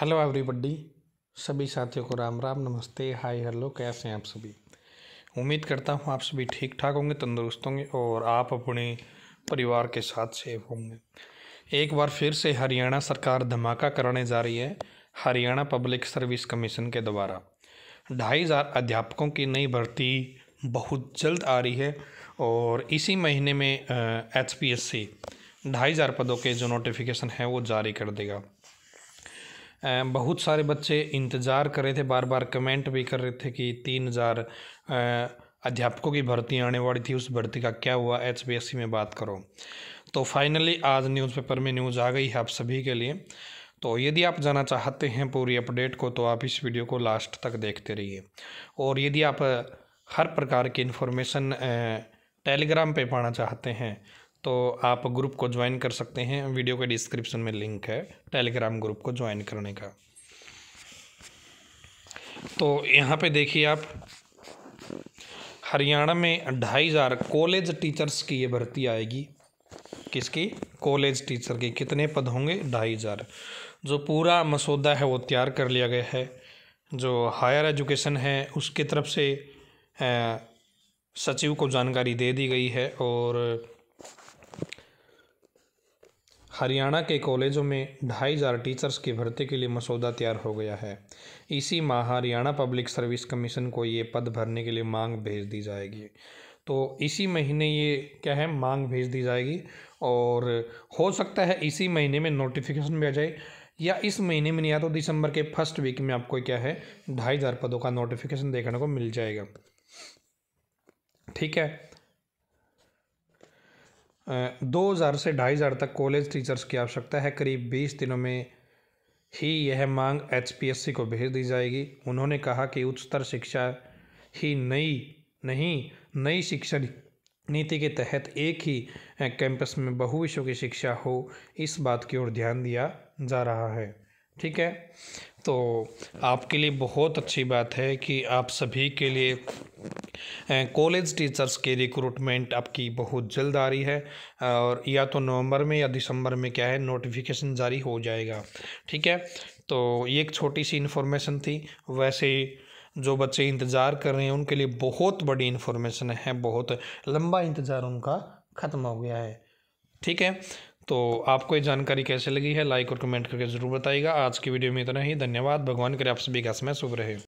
hello everybody सभी साथियों को राम राम नमस्ते हाय हेलो कैसे हैं आप सभी उम्मीद करता हूँ आप सभी ठीक ठाक होंगे तंदुरुस्त होंगे और आप अपने परिवार के साथ सेफ होंगे एक बार फिर से हरियाणा सरकार धमाका कराने जा रही है हरियाणा पब्लिक सर्विस कमीशन के द्वारा ढाई हज़ार अध्यापकों की नई भर्ती बहुत जल्द आ रही है और इसी महीने में एच पी एस सी ढाई हज़ार पदों के जो नोटिफिकेशन है वो जारी कर देगा बहुत सारे बच्चे इंतज़ार कर रहे थे बार बार कमेंट भी कर रहे थे कि तीन हज़ार अध्यापकों की भर्ती आने वाली थी उस भर्ती का क्या हुआ एच में बात करो तो फाइनली आज न्यूज़पेपर में न्यूज़ आ गई है आप सभी के लिए तो यदि आप जाना चाहते हैं पूरी अपडेट को तो आप इस वीडियो को लास्ट तक देखते रहिए और यदि आप हर प्रकार की इन्फॉर्मेशन टेलीग्राम पे पाना चाहते हैं तो आप ग्रुप को ज्वाइन कर सकते हैं वीडियो के डिस्क्रिप्शन में लिंक है टेलीग्राम ग्रुप को ज्वाइन करने का तो यहाँ पे देखिए आप हरियाणा में ढाई हज़ार कॉलेज टीचर्स की ये भर्ती आएगी किसकी कॉलेज टीचर की कितने पद होंगे ढाई हज़ार जो पूरा मसौदा है वो तैयार कर लिया गया है जो हायर एजुकेशन है उसकी तरफ से आ, सचिव को जानकारी दे दी गई है और हरियाणा के कॉलेजों में ढाई हज़ार टीचर्स की भर्ती के लिए मसौदा तैयार हो गया है इसी माह हरियाणा पब्लिक सर्विस कमीशन को ये पद भरने के लिए मांग भेज दी जाएगी तो इसी महीने ये क्या है मांग भेज दी जाएगी और हो सकता है इसी महीने में नोटिफिकेशन भी आ जाए या इस महीने में नहीं तो दिसंबर के फर्स्ट वीक में आपको क्या है ढाई हज़ार पदों का नोटिफिकेशन देखने को मिल जाएगा ठीक है दो हज़ार से ढाई हज़ार तक कॉलेज टीचर्स की आवश्यकता है करीब बीस दिनों में ही यह मांग एचपीएससी को भेज दी जाएगी उन्होंने कहा कि उच्चतर शिक्षा ही नई नहीं नई शिक्षा नीति के तहत एक ही कैंपस में बहुविश्व की शिक्षा हो इस बात की ओर ध्यान दिया जा रहा है ठीक है तो आपके लिए बहुत अच्छी बात है कि आप सभी के लिए कॉलेज टीचर्स के रिक्रूटमेंट आपकी बहुत जल्द आ रही है और या तो नवंबर में या दिसंबर में क्या है नोटिफिकेशन जारी हो जाएगा ठीक है तो ये एक छोटी सी इन्फॉर्मेशन थी वैसे जो बच्चे इंतज़ार कर रहे हैं उनके लिए बहुत बड़ी इन्फॉर्मेशन है बहुत लंबा इंतज़ार उनका ख़त्म हो गया है ठीक है तो आपको ये जानकारी कैसे लगी है लाइक और कमेंट करके ज़रूर बताइएगा आज की वीडियो में इतना ही धन्यवाद भगवान करे आप सभी का समय शुभ रहे